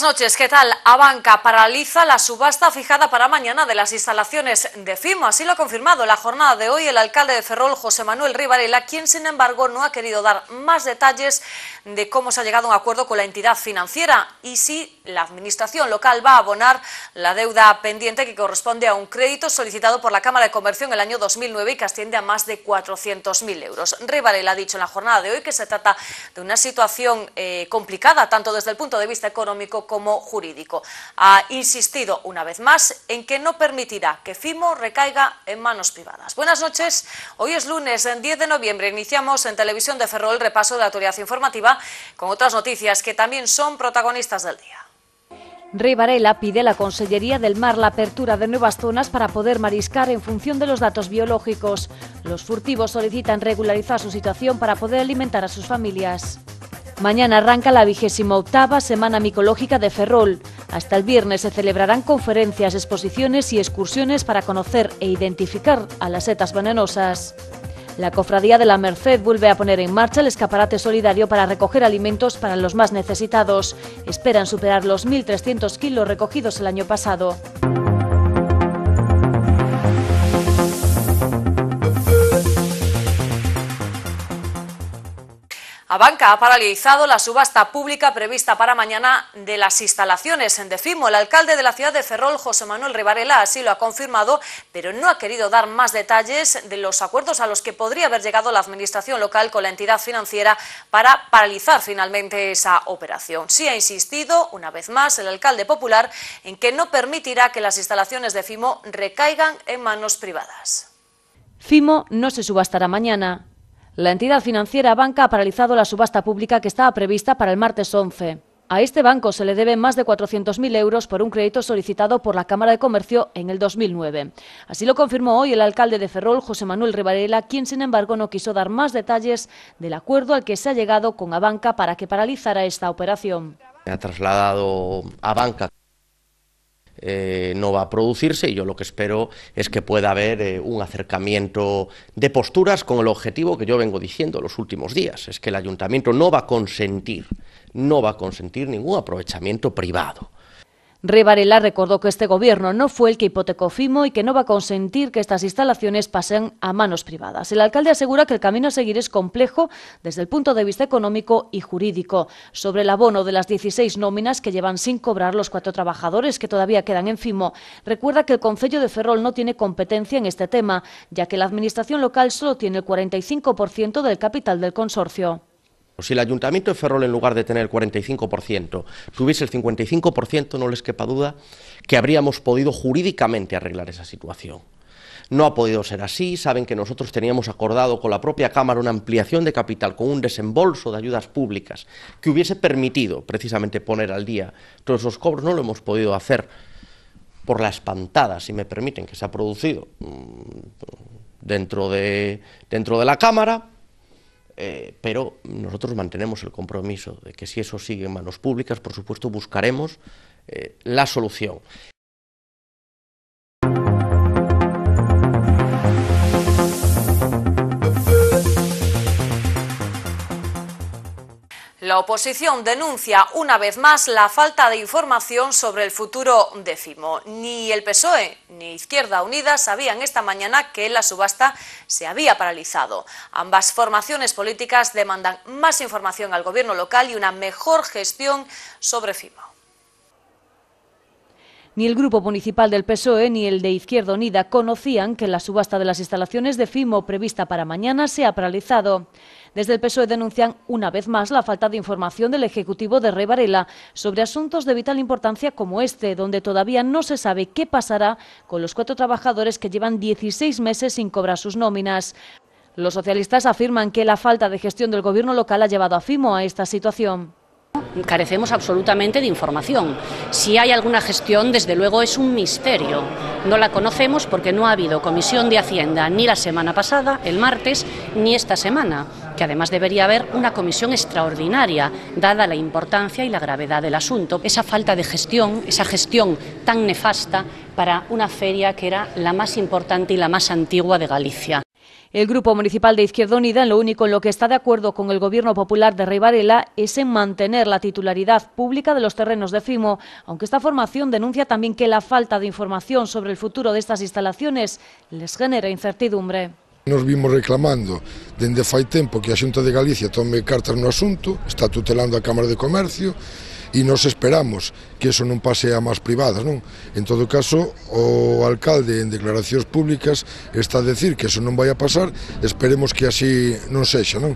Buenas noches, ¿qué tal? A banca paraliza la subasta fijada para mañana de las instalaciones de FIMO. Así lo ha confirmado la jornada de hoy el alcalde de Ferrol, José Manuel Rivarela, quien sin embargo no ha querido dar más detalles de cómo se ha llegado a un acuerdo con la entidad financiera y sí la Administración local va a abonar la deuda pendiente que corresponde a un crédito solicitado por la Cámara de Comercio en el año 2009 y que asciende a más de 400.000 euros. le ha dicho en la jornada de hoy que se trata de una situación eh, complicada, tanto desde el punto de vista económico como jurídico. Ha insistido una vez más en que no permitirá que FIMO recaiga en manos privadas. Buenas noches. Hoy es lunes, 10 de noviembre. Iniciamos en Televisión de Ferrol el repaso de la autoridad informativa con otras noticias que también son protagonistas del día. Rey Varela pide a la Consellería del Mar la apertura de nuevas zonas para poder mariscar en función de los datos biológicos. Los furtivos solicitan regularizar su situación para poder alimentar a sus familias. Mañana arranca la vigésima octava Semana Micológica de Ferrol. Hasta el viernes se celebrarán conferencias, exposiciones y excursiones para conocer e identificar a las setas venenosas. La Cofradía de la Merced vuelve a poner en marcha el escaparate solidario para recoger alimentos para los más necesitados. Esperan superar los 1.300 kilos recogidos el año pasado. A Banca ha paralizado la subasta pública prevista para mañana de las instalaciones en Defimo. El alcalde de la ciudad de Ferrol, José Manuel Rivarela, así lo ha confirmado, pero no ha querido dar más detalles de los acuerdos a los que podría haber llegado la administración local con la entidad financiera para paralizar finalmente esa operación. Sí ha insistido, una vez más, el alcalde popular en que no permitirá que las instalaciones de FIMO recaigan en manos privadas. FIMO no se subastará mañana la entidad financiera Banca ha paralizado la subasta pública que estaba prevista para el martes 11. A este banco se le deben más de 400.000 euros por un crédito solicitado por la Cámara de Comercio en el 2009. Así lo confirmó hoy el alcalde de Ferrol, José Manuel Rivarela, quien sin embargo no quiso dar más detalles del acuerdo al que se ha llegado con Abanca para que paralizara esta operación. Ha trasladado a Banca eh, no va a producirse y yo lo que espero es que pueda haber eh, un acercamiento de posturas con el objetivo que yo vengo diciendo los últimos días, es que el ayuntamiento no va a consentir, no va a consentir ningún aprovechamiento privado. Revarela recordó que este gobierno no fue el que hipotecó Fimo y que no va a consentir que estas instalaciones pasen a manos privadas. El alcalde asegura que el camino a seguir es complejo desde el punto de vista económico y jurídico. Sobre el abono de las 16 nóminas que llevan sin cobrar los cuatro trabajadores que todavía quedan en Fimo, recuerda que el Concello de Ferrol no tiene competencia en este tema, ya que la Administración local solo tiene el 45% del capital del consorcio. Pues si el Ayuntamiento de Ferrol, en lugar de tener el 45%, tuviese el 55%, no les quepa duda que habríamos podido jurídicamente arreglar esa situación. No ha podido ser así. Saben que nosotros teníamos acordado con la propia Cámara una ampliación de capital con un desembolso de ayudas públicas que hubiese permitido precisamente poner al día todos esos cobros. No lo hemos podido hacer por la espantada, si me permiten, que se ha producido mm, dentro de, dentro de la Cámara eh, pero nosotros mantenemos el compromiso de que si eso sigue en manos públicas, por supuesto, buscaremos eh, la solución. La oposición denuncia una vez más la falta de información sobre el futuro de Fimo. Ni el PSOE ni Izquierda Unida sabían esta mañana que la subasta se había paralizado. Ambas formaciones políticas demandan más información al gobierno local y una mejor gestión sobre Fimo. Ni el Grupo Municipal del PSOE ni el de Izquierda Unida conocían que la subasta de las instalaciones de FIMO prevista para mañana se ha paralizado. Desde el PSOE denuncian una vez más la falta de información del Ejecutivo de Rey Varela sobre asuntos de vital importancia como este, donde todavía no se sabe qué pasará con los cuatro trabajadores que llevan 16 meses sin cobrar sus nóminas. Los socialistas afirman que la falta de gestión del gobierno local ha llevado a FIMO a esta situación carecemos absolutamente de información. Si hay alguna gestión, desde luego es un misterio. No la conocemos porque no ha habido comisión de Hacienda ni la semana pasada, el martes, ni esta semana que además debería haber una comisión extraordinaria, dada la importancia y la gravedad del asunto. Esa falta de gestión, esa gestión tan nefasta para una feria que era la más importante y la más antigua de Galicia. El Grupo Municipal de Izquierda Unida en lo único en lo que está de acuerdo con el Gobierno Popular de Rey es en mantener la titularidad pública de los terrenos de Fimo, aunque esta formación denuncia también que la falta de información sobre el futuro de estas instalaciones les genera incertidumbre. Nos vimos reclamando desde hace tempo que la de Galicia tome cartas un asunto, está tutelando a Cámara de Comercio, e nos esperamos que eso non pase a más privadas, non? En todo caso, o alcalde en declaracións públicas está a decir que eso non vai a pasar, esperemos que así non sexa, non?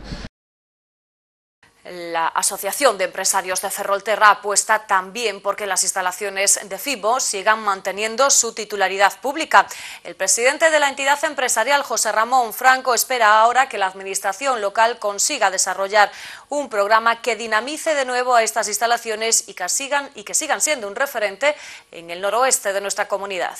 La Asociación de Empresarios de Ferrolterra apuesta también porque las instalaciones de FIBO sigan manteniendo su titularidad pública. El presidente de la entidad empresarial, José Ramón Franco, espera ahora que la Administración local consiga desarrollar un programa que dinamice de nuevo a estas instalaciones y que sigan, y que sigan siendo un referente en el noroeste de nuestra comunidad.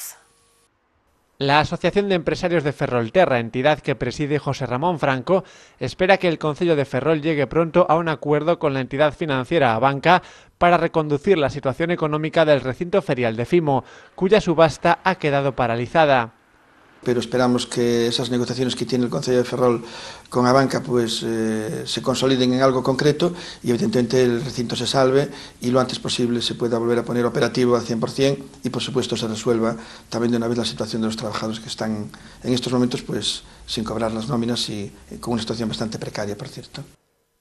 La Asociación de Empresarios de Ferrolterra, entidad que preside José Ramón Franco, espera que el Consejo de Ferrol llegue pronto a un acuerdo con la entidad financiera Abanca para reconducir la situación económica del recinto ferial de Fimo, cuya subasta ha quedado paralizada pero esperamos que esas negociaciones que tiene el Consejo de Ferrol con Abanca pues, eh, se consoliden en algo concreto y evidentemente el recinto se salve y lo antes posible se pueda volver a poner operativo al 100% y por supuesto se resuelva también de una vez la situación de los trabajadores que están en estos momentos pues, sin cobrar las nóminas y eh, con una situación bastante precaria, por cierto.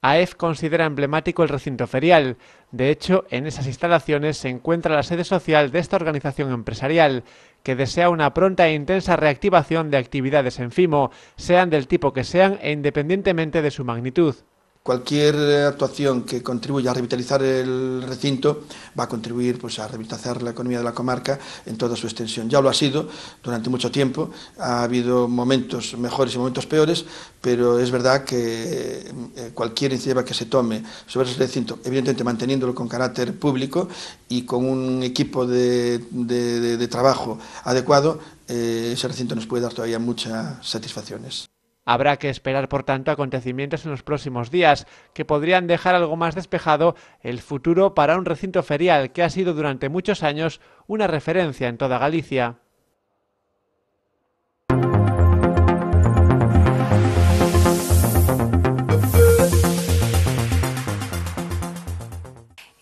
AEF considera emblemático el recinto ferial. De hecho, en esas instalaciones se encuentra la sede social de esta organización empresarial, que desea una pronta e intensa reactivación de actividades en FIMO, sean del tipo que sean e independientemente de su magnitud. Cualquier eh, actuación que contribuya a revitalizar el recinto va a contribuir pues, a revitalizar la economía de la comarca en toda su extensión. Ya lo ha sido durante mucho tiempo, ha habido momentos mejores y momentos peores, pero es verdad que eh, cualquier iniciativa que se tome sobre ese recinto, evidentemente manteniéndolo con carácter público y con un equipo de, trabajo adecuado, eh, ese recinto nos puede dar todavía muchas satisfacciones. Habrá que esperar, por tanto, acontecimientos en los próximos días que podrían dejar algo más despejado el futuro para un recinto ferial que ha sido durante muchos años una referencia en toda Galicia.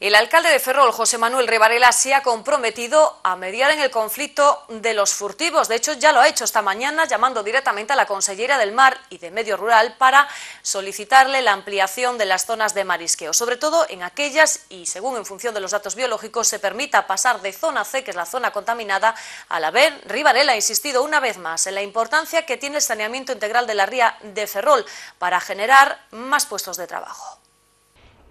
El alcalde de Ferrol, José Manuel Rivarela, se ha comprometido a mediar en el conflicto de los furtivos. De hecho, ya lo ha hecho esta mañana, llamando directamente a la consellera del Mar y de Medio Rural para solicitarle la ampliación de las zonas de marisqueo, sobre todo en aquellas, y según en función de los datos biológicos, se permita pasar de zona C, que es la zona contaminada, a la B. Rivarela ha insistido una vez más en la importancia que tiene el saneamiento integral de la ría de Ferrol para generar más puestos de trabajo.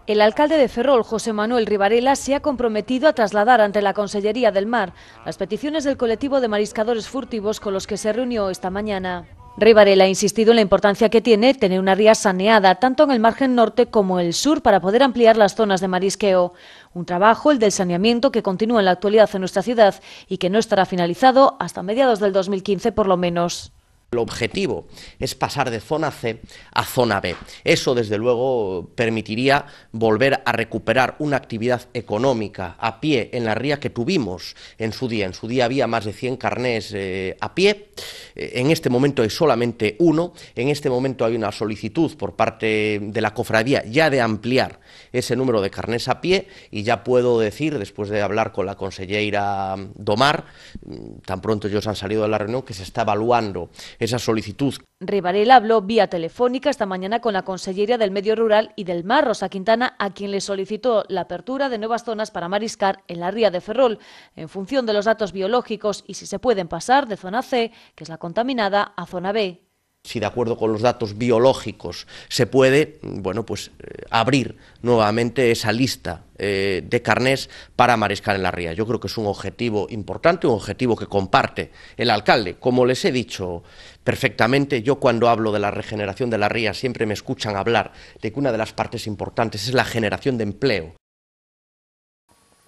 El alcalde de Ferrol, José Manuel Rivarela, se ha comprometido a trasladar ante la Consellería del Mar las peticiones del colectivo de mariscadores furtivos con los que se reunió esta mañana. Rivarela ha insistido en la importancia que tiene tener una ría saneada, tanto en el margen norte como el sur, para poder ampliar las zonas de marisqueo. Un trabajo, el del saneamiento, que continúa en la actualidad en nuestra ciudad y que no estará finalizado hasta mediados del 2015 por lo menos. El objetivo es pasar de zona C a zona B. Eso, desde luego, permitiría volver a recuperar una actividad económica a pie en la ría que tuvimos en su día. En su día había más de 100 carnés eh, a pie. Eh, en este momento hay solamente uno. En este momento hay una solicitud por parte de la cofradía ya de ampliar ese número de carnés a pie. Y ya puedo decir, después de hablar con la consellera Domar, mm, tan pronto ellos han salido de la reunión, que se está evaluando esa solicitud. Rivarela habló vía telefónica esta mañana con la Consellería del Medio Rural y del Mar, Rosa Quintana, a quien le solicitó la apertura de nuevas zonas para mariscar en la ría de Ferrol, en función de los datos biológicos y si se pueden pasar de zona C, que es la contaminada, a zona B si de acuerdo con los datos biológicos se puede, bueno, pues eh, abrir nuevamente esa lista eh, de carnés para mariscar en la ría. Yo creo que es un objetivo importante, un objetivo que comparte el alcalde. Como les he dicho perfectamente, yo cuando hablo de la regeneración de la ría siempre me escuchan hablar de que una de las partes importantes es la generación de empleo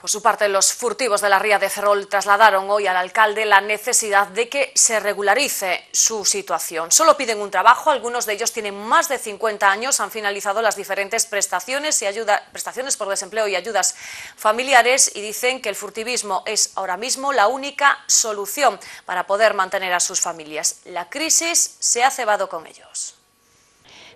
por su parte, los furtivos de la Ría de Ferrol trasladaron hoy al alcalde la necesidad de que se regularice su situación. Solo piden un trabajo, algunos de ellos tienen más de 50 años, han finalizado las diferentes prestaciones prestaciones por desempleo y ayudas familiares y dicen que el furtivismo es ahora mismo la única solución para poder mantener a sus familias. La crisis se ha cebado con ellos.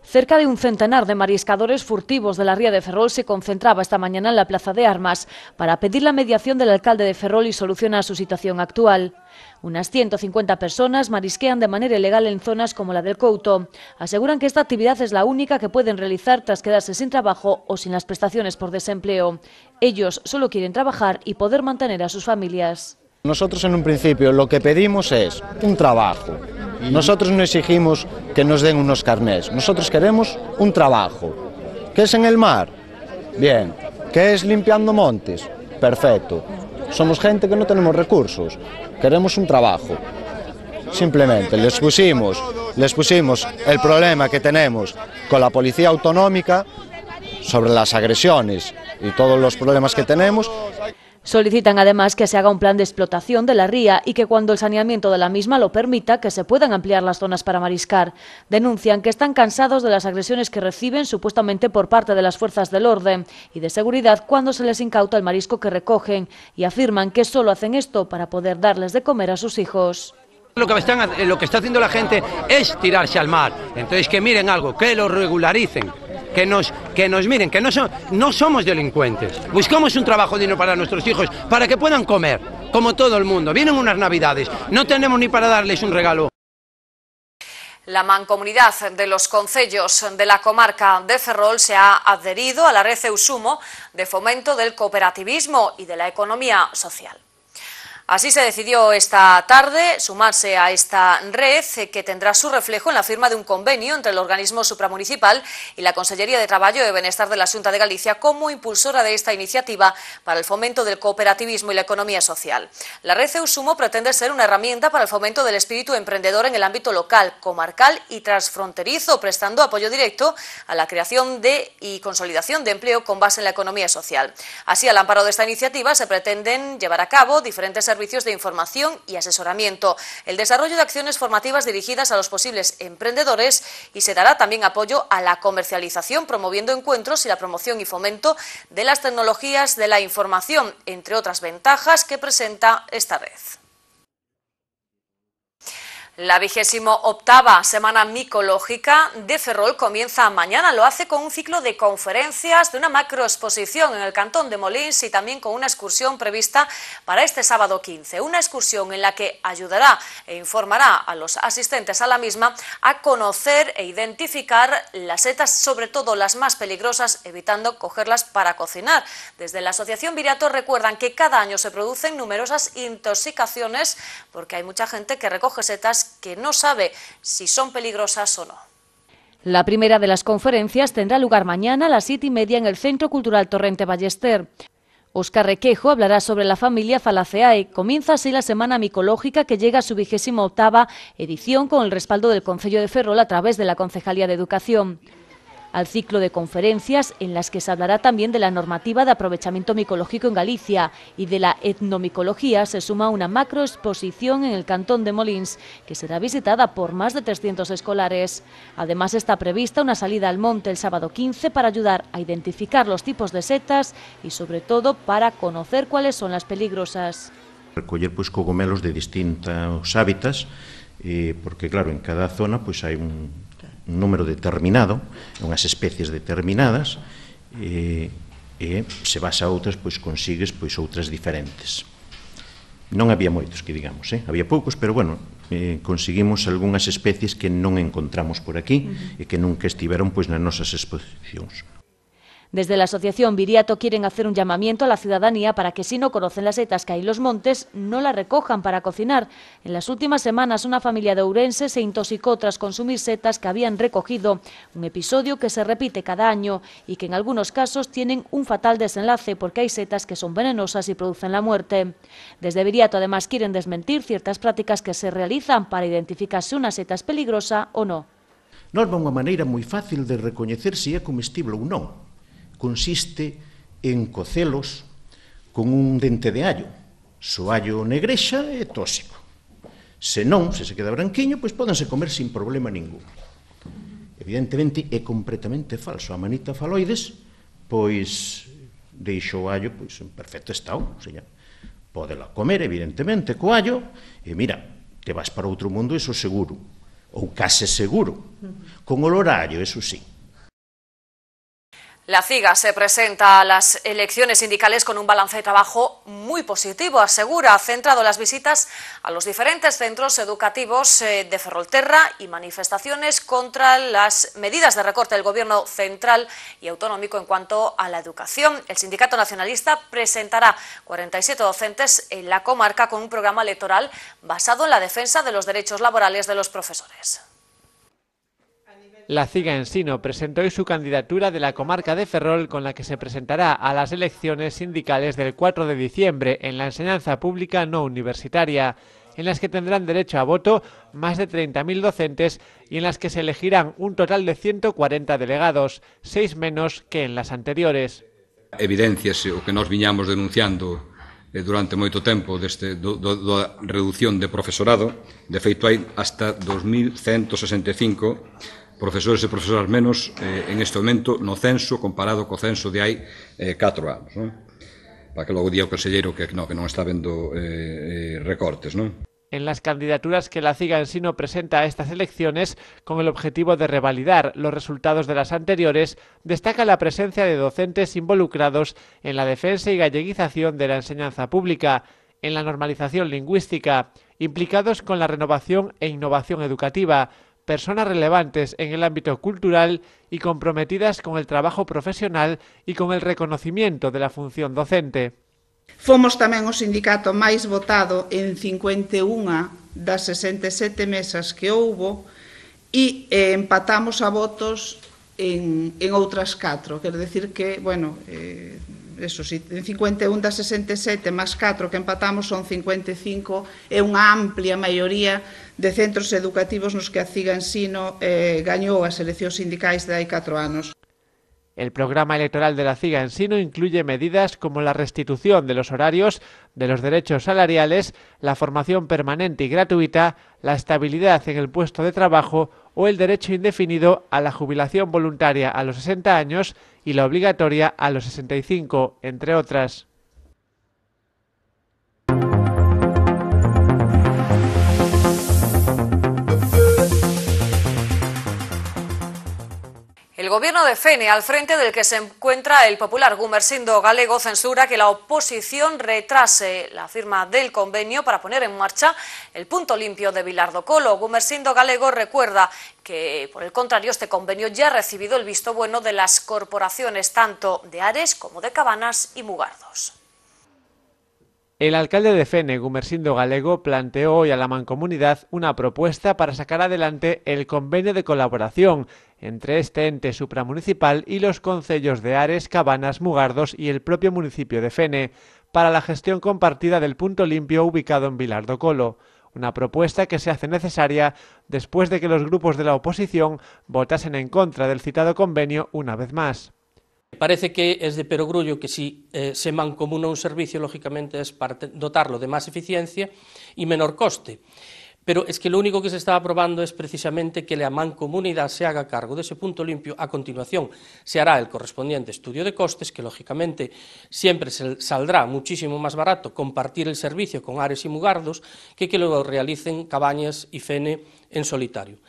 Cerca de un centenar de mariscadores furtivos de la Ría de Ferrol se concentraba esta mañana en la Plaza de Armas para pedir la mediación del alcalde de Ferrol y solucionar su situación actual. Unas 150 personas marisquean de manera ilegal en zonas como la del Couto. Aseguran que esta actividad es la única que pueden realizar tras quedarse sin trabajo o sin las prestaciones por desempleo. Ellos solo quieren trabajar y poder mantener a sus familias. Nosotros en un principio lo que pedimos es un trabajo. Nosotros no exigimos que nos den unos carnés, nosotros queremos un trabajo. ¿Qué es en el mar? Bien. ¿Qué es limpiando montes? Perfecto. Somos gente que no tenemos recursos, queremos un trabajo. Simplemente les pusimos, les pusimos el problema que tenemos con la policía autonómica sobre las agresiones y todos los problemas que tenemos Solicitan además que se haga un plan de explotación de la ría y que cuando el saneamiento de la misma lo permita, que se puedan ampliar las zonas para mariscar. Denuncian que están cansados de las agresiones que reciben supuestamente por parte de las fuerzas del orden y de seguridad cuando se les incauta el marisco que recogen y afirman que solo hacen esto para poder darles de comer a sus hijos. Lo que, está haciendo la gente es tirarse al mar. Entonces que miren algo, que lo regularicen, que nos, que nos miren, que no, no somos delincuentes. Buscamos un trabajo digno para nuestros hijos, para que puedan comer, como todo el mundo. Vienen unas navidades, no tenemos ni para darles un regalo. La mancomunidad de los concellos de la comarca de Ferrol se ha adherido a la red Eusumo de fomento del cooperativismo y de la economía social. Así se decidió esta tarde sumarse a esta red que tendrá su reflejo en la firma de un convenio entre el organismo supramunicipal y la Consellería de Trabajo y Bienestar de la Junta de Galicia como impulsora de esta iniciativa para el fomento del cooperativismo y la economía social. La red Eusumo pretende ser una herramienta para el fomento del espíritu emprendedor en el ámbito local, comarcal y transfronterizo, prestando apoyo directo a la creación y consolidación de empleo con base en la economía social. Así, al amparo de esta iniciativa, se pretenden llevar a cabo diferentes servicios de información y asesoramiento, el desarrollo de acciones formativas dirigidas a los posibles emprendedores y se dará también apoyo a la comercialización promoviendo encuentros y la promoción y fomento de las tecnologías de la información, entre otras ventajas que presenta esta red. La vigésimo octava Semana Micológica de Ferrol comienza mañana. Lo hace con un ciclo de conferencias, de una macroexposición en el Cantón de Molins y también con una excursión prevista para este sábado 15. Una excursión en la que ayudará e informará a los asistentes a la misma a conocer e identificar las setas, sobre todo las más peligrosas, evitando cogerlas para cocinar. Desde la Asociación Viriato recuerdan que cada año se producen numerosas intoxicaciones porque hay mucha gente que recoge setas que no sabe si son peligrosas o no. La primera de las conferencias tendrá lugar mañana a las siete y media en el Centro Cultural Torrente Ballester. Oscar Requejo hablará sobre la familia Falaceae. Comienza así la Semana Micológica que llega a su vigésimo octava edición con el respaldo del Concello de Ferrol a través de la Concejalía de Educación al ciclo de conferencias en las que se hablará también de la normativa de aprovechamiento micológico en Galicia y de la etnomicología se suma una macroexposición en el cantón de Molins que será visitada por más de 300 escolares. Además está prevista una salida al monte el sábado 15 para ayudar a identificar los tipos de setas y sobre todo para conocer cuáles son las peligrosas. Recoger pues cogumelos de distintos hábitats eh, porque claro, en cada zona pues hay un, un número determinado, unhas especies determinadas, e, e se vas a outras, pois consigues pois outras diferentes. Non había moitos, que digamos, eh? había poucos, pero bueno, eh, conseguimos algunhas especies que non encontramos por aquí uh -huh. e que nunca estiveron pois nas nosas exposicións. Desde la Asociación Viriato quieren hacer un llamamiento a la ciudadanía para que si no conocen las setas que hay en los montes, no las recojan para cocinar. En las últimas semanas una familia de Ourense se intoxicó tras consumir setas que habían recogido, un episodio que se repite cada año y que en algunos casos tienen un fatal desenlace porque hay setas que son venenosas y producen la muerte. Desde Viriato además quieren desmentir ciertas prácticas que se realizan para identificar si una seta es peligrosa o no. Norma una unha maneira fácil de recoñecer si es comestible o no. consiste en cocelos con un dente de allo, soallo negrexa e tóxico. Se non, se se queda branquiño, pois pódense comer sin problema ningún. Evidentemente é completamente falso. A manita faloides, pois o allo pois, en perfecto estado, o sea, podela comer, evidentemente, co allo, e mira, te vas para outro mundo, eso seguro, ou case seguro, con olor a allo, eso sí. La CIGA se presenta a las elecciones sindicales con un balance de trabajo muy positivo, asegura, ha centrado las visitas a los diferentes centros educativos eh, de Ferrolterra y manifestaciones contra las medidas de recorte del Gobierno central y autonómico en cuanto a la educación. El Sindicato Nacionalista presentará 47 docentes en la comarca con un programa electoral basado en la defensa de los derechos laborales de los profesores. La CIGA Ensino presentó hoy su candidatura de la comarca de Ferrol con la que se presentará a las elecciones sindicales del 4 de diciembre en la enseñanza pública no universitaria, en las que tendrán derecho a voto más de 30.000 docentes y en las que se elegirán un total de 140 delegados, seis menos que en las anteriores. Evidencias o que nos viñamos denunciando eh, durante mucho tiempo de do, reducción de profesorado. De feito, hasta 2165 profesores e profesoras menos eh, en este momento no censo comparado con censo de ahí eh, cuatro años... Para que luego diga o conselleiro que no, que está viendo eh, recortes, en las candidaturas que la CIGA en no presenta a estas elecciones con el objetivo de revalidar los resultados de las anteriores, destaca la presencia de docentes involucrados en la defensa y galleguización de la enseñanza pública, en la normalización lingüística, implicados con la renovación e innovación educativa, personas relevantes en el ámbito cultural y comprometidas con el trabajo profesional y con el reconocimiento de la función docente. Fomos tamén o sindicato máis votado en 51 das 67 mesas que houbo e eh, empatamos a votos en, en outras 4. Quer decir que, bueno, eh, eso si, 51 das 67 máis 4 que empatamos son 55, é unha amplia maioría de centros educativos nos que a CIGA Ensino eh, gañou as eleccións sindicais de hai 4 anos. El programa electoral de la CIGA Ensino incluye medidas como la restitución de los horarios, de los derechos salariales, la formación permanente y gratuita, la estabilidad en el puesto de trabajo o el derecho indefinido a la jubilación voluntaria a los 60 años y la obligatoria a los 65, entre otras. El gobierno de Fene, al frente del que se encuentra el popular Gumersindo Galego, censura que la oposición retrase la firma del convenio para poner en marcha el punto limpio de Vilardo Colo. Gumersindo Galego recuerda que, por el contrario, este convenio ya ha recibido el visto bueno de las corporaciones tanto de Ares como de Cabanas y Mugardos. El alcalde de Fene, Gumersindo Galego, planteó hoy a la mancomunidad una propuesta para sacar adelante el convenio de colaboración entre este ente supramunicipal y los concellos de Ares, Cabanas, Mugardos y el propio municipio de Fene, para la gestión compartida del punto limpio ubicado en Vilar Colo. Una propuesta que se hace necesaria después de que los grupos de la oposición votasen en contra del citado convenio una vez más. Parece que es de perogrullo que si eh, se mancomuna un servicio, lógicamente es para dotarlo de máis eficiencia e menor coste. Pero es que lo único que se está aprobando es precisamente que la mancomunidad se haga cargo de ese punto limpio. A continuación se hará el correspondiente estudio de costes, que lógicamente siempre se saldrá muchísimo más barato compartir el servicio con Ares y Mugardos que que lo realicen Cabañas y Fene en solitario.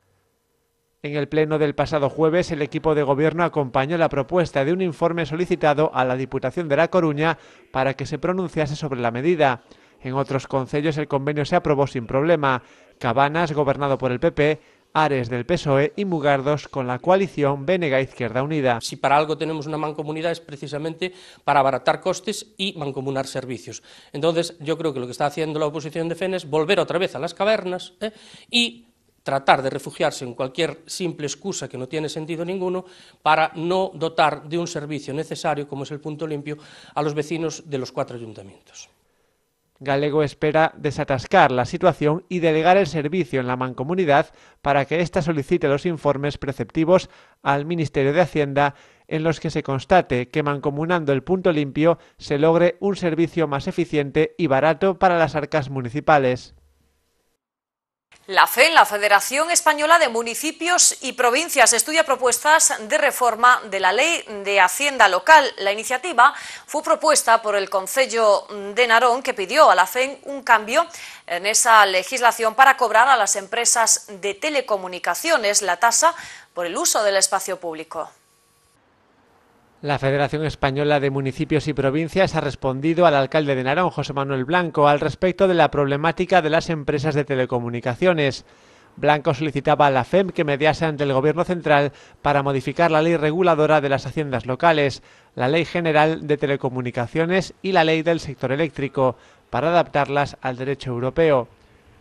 En el pleno del pasado jueves, el equipo de gobierno acompañó la propuesta de un informe solicitado a la Diputación de La Coruña para que se pronunciase sobre la medida. En otros concellos el convenio se aprobó sin problema. Cabanas, gobernado por el PP, Ares del PSOE y Mugardos con la coalición Benega Izquierda Unida. Si para algo tenemos una mancomunidad es precisamente para abaratar costes y mancomunar servicios. Entonces yo creo que lo que está haciendo la oposición de FENES es volver otra vez a las cavernas ¿eh? y tratar de refugiarse en cualquier simple excusa que no tiene sentido ninguno para no dotar de un servicio necesario, como es el punto limpio, a los vecinos de los cuatro ayuntamientos. Galego espera desatascar la situación y delegar el servicio en la mancomunidad para que ésta solicite los informes preceptivos al Ministerio de Hacienda en los que se constate que mancomunando el punto limpio se logre un servicio más eficiente y barato para las arcas municipales. La FEN, la Federación Española de Municipios y Provincias, estudia propuestas de reforma de la Ley de Hacienda Local. La iniciativa fue propuesta por el Concello de Narón, que pidió a la FEN un cambio en esa legislación para cobrar a las empresas de telecomunicaciones la tasa por el uso del espacio público. La Federación Española de Municipios y Provincias ha respondido al alcalde de Narón, José Manuel Blanco, al respecto de la problemática de las empresas de telecomunicaciones. Blanco solicitaba a la FEM que mediase ante el Gobierno central para modificar la ley reguladora de las haciendas locales, la Ley General de Telecomunicaciones y la Ley del Sector Eléctrico, para adaptarlas al derecho europeo.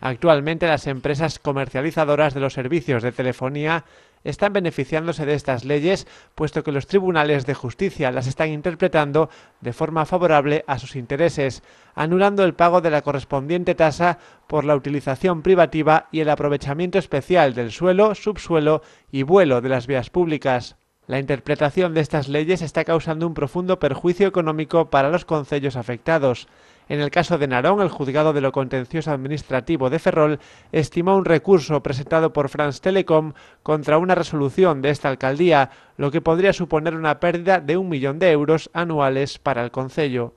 Actualmente las empresas comercializadoras de los servicios de telefonía están beneficiándose de estas leyes, puesto que los tribunales de justicia las están interpretando de forma favorable a sus intereses, anulando el pago de la correspondiente tasa por la utilización privativa y el aprovechamiento especial del suelo, subsuelo y vuelo de las vías públicas. La interpretación de estas leyes está causando un profundo perjuicio económico para los concellos afectados. En el caso de Narón, el juzgado de lo contencioso administrativo de Ferrol estimó un recurso presentado por France Telecom contra una resolución de esta alcaldía, lo que podría suponer una pérdida de un millón de euros anuales para el Concello.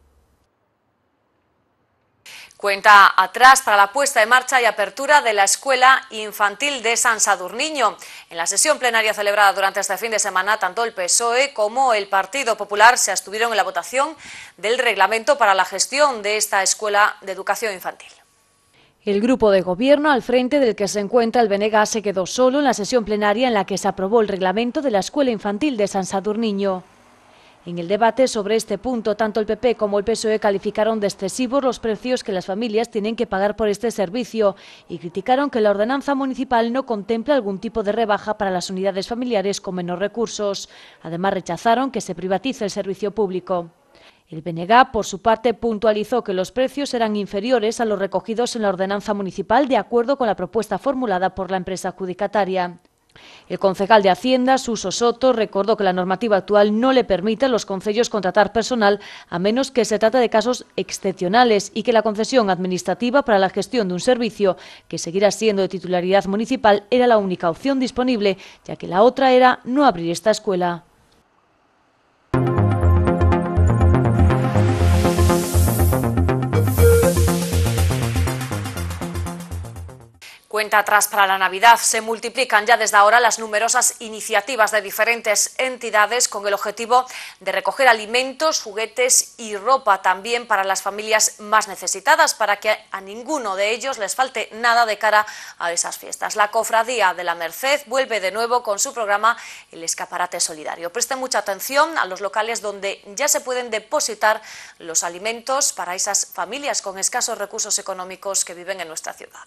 Cuenta atrás para la puesta en marcha y apertura de la Escuela Infantil de San Sadurniño. En la sesión plenaria celebrada durante este fin de semana, tanto el PSOE como el Partido Popular se abstuvieron en la votación del reglamento para la gestión de esta Escuela de Educación Infantil. El grupo de gobierno al frente del que se encuentra el Benegas se quedó solo en la sesión plenaria en la que se aprobó el reglamento de la Escuela Infantil de San Sadurniño. En el debate sobre este punto, tanto el PP como el PSOE calificaron de excesivos los precios que las familias tienen que pagar por este servicio y criticaron que la ordenanza municipal no contempla algún tipo de rebaja para las unidades familiares con menos recursos. Además, rechazaron que se privatice el servicio público. El BNG, por su parte, puntualizó que los precios eran inferiores a los recogidos en la ordenanza municipal de acuerdo con la propuesta formulada por la empresa adjudicataria. El concejal de Hacienda, Suso Soto, recordó que la normativa actual no le permite a los concellos contratar personal a menos que se trate de casos excepcionales y que la concesión administrativa para la gestión de un servicio, que seguirá siendo de titularidad municipal, era la única opción disponible, ya que la otra era no abrir esta escuela. cuenta atrás para la Navidad. Se multiplican ya desde ahora las numerosas iniciativas de diferentes entidades con el objetivo de recoger alimentos, juguetes y ropa también para las familias más necesitadas, para que a ninguno de ellos les falte nada de cara a esas fiestas. La Cofradía de la Merced vuelve de nuevo con su programa El Escaparate Solidario. Presten mucha atención a los locales donde ya se pueden depositar los alimentos para esas familias con escasos recursos económicos que viven en nuestra ciudad.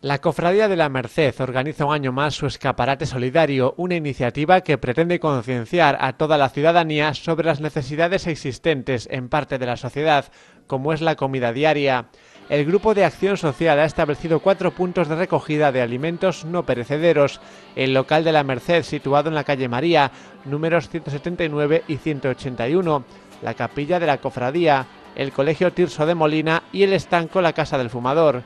La Cofradía de la Merced organiza un año más su escaparate solidario, una iniciativa que pretende concienciar a toda la ciudadanía sobre las necesidades existentes en parte de la sociedad, como es la comida diaria. El Grupo de Acción Social ha establecido cuatro puntos de recogida de alimentos no perecederos, el local de la Merced situado en la calle María, números 179 y 181, la capilla de la Cofradía, el Colegio Tirso de Molina y el estanco La Casa del Fumador.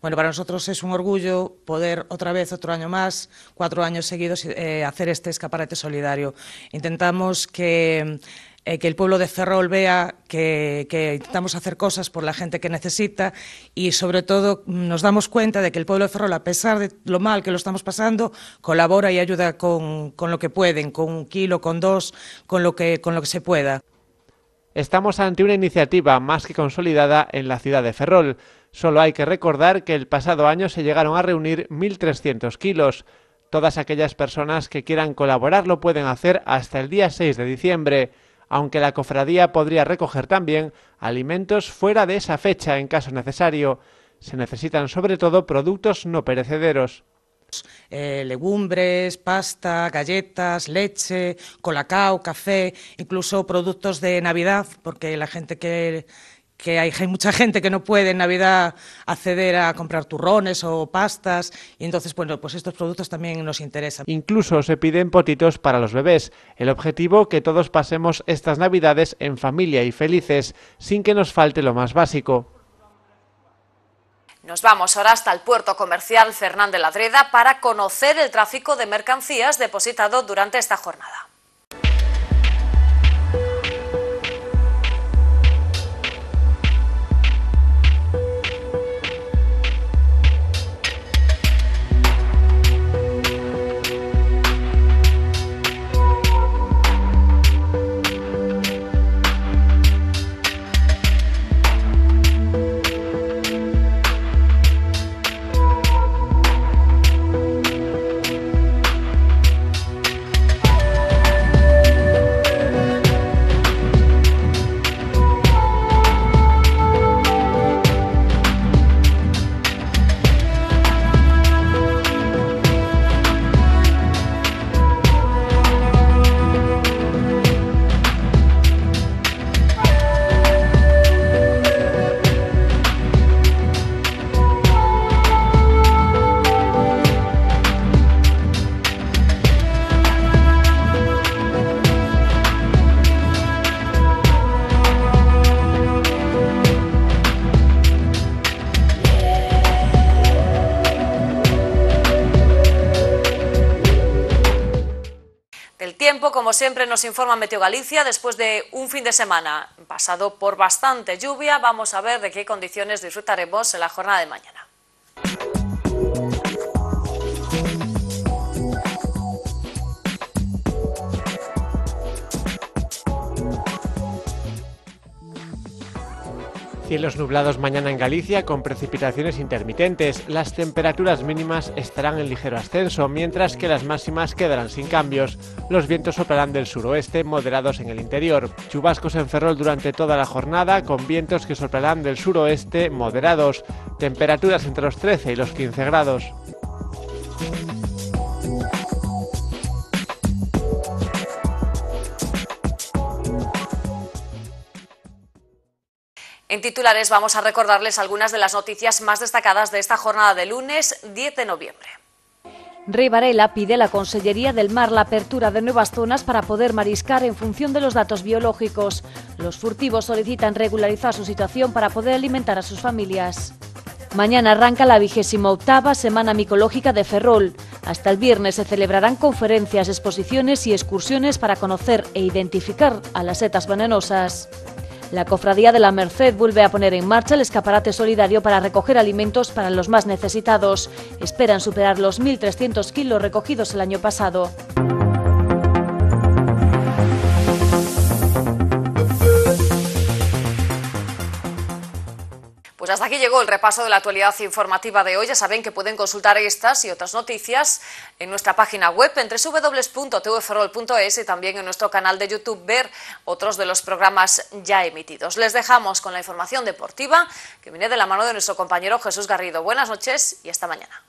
Bueno, para nosotros es un orgullo poder otra vez, otro año más, cuatro años seguidos, eh, hacer este escaparate solidario. Intentamos eh, que el pueblo de Ferrol vea que, que, intentamos hacer cosas por la gente que necesita y sobre todo nos damos cuenta de que el pueblo de Ferrol, a pesar de lo mal que lo estamos pasando, colabora y ayuda con, con lo que pueden, con un kilo, con dos, con lo que, con lo que se pueda. Estamos ante una iniciativa más que consolidada en la ciudad de Ferrol. Solo hay que recordar que el pasado año se llegaron a reunir 1.300 kilos. Todas aquellas personas que quieran colaborar lo pueden hacer hasta el día 6 de diciembre, aunque la cofradía podría recoger también alimentos fuera de esa fecha en caso necesario. Se necesitan sobre todo productos no perecederos. Eh, legumbres, pasta, galletas, leche, colacao, café, incluso productos de Navidad, porque la gente que, hay, hay, mucha gente que no puede en Navidad acceder a comprar turrones o pastas, y entonces, bueno, pues estos productos también nos interesan. Incluso se piden potitos para los bebés. El objetivo, que todos pasemos estas Navidades en familia y felices, sin que nos falte lo más básico. Nos vamos ahora hasta el puerto comercial Fernández Ladreda para conocer el tráfico de mercancías depositado durante esta jornada. siempre nos informa Meteo Galicia, después de un fin de semana pasado por bastante lluvia, vamos a ver de qué condiciones disfrutaremos en la jornada de mañana. Cielos nublados mañana en Galicia con precipitaciones intermitentes. Las temperaturas mínimas estarán en ligero ascenso, mientras que las máximas quedarán sin cambios. Los vientos soplarán del suroeste, moderados en el interior. Chubascos en Ferrol durante toda la jornada, con vientos que soplarán del suroeste, moderados. Temperaturas entre los 13 y los 15 grados. En titulares vamos a recordarles algunas de las noticias más destacadas de esta jornada de lunes 10 de noviembre. Rey Varela pide a la Consellería del Mar la apertura de nuevas zonas para poder mariscar en función de los datos biológicos. Los furtivos solicitan regularizar su situación para poder alimentar a sus familias. Mañana arranca la vigésima octava Semana Micológica de Ferrol. Hasta el viernes se celebrarán conferencias, exposiciones y excursiones para conocer e identificar a las setas venenosas. La Cofradía de la Merced vuelve a poner en marcha el escaparate solidario para recoger alimentos para los más necesitados. Esperan superar los 1.300 kilos recogidos el año pasado. Hasta aquí llegó el repaso de la actualidad informativa de hoy. Ya saben que pueden consultar estas y otras noticias en nuestra página web entre www.tvferrol.es y también en nuestro canal de YouTube ver otros de los programas ya emitidos. Les dejamos con la información deportiva que viene de la mano de nuestro compañero Jesús Garrido. Buenas noches y hasta mañana.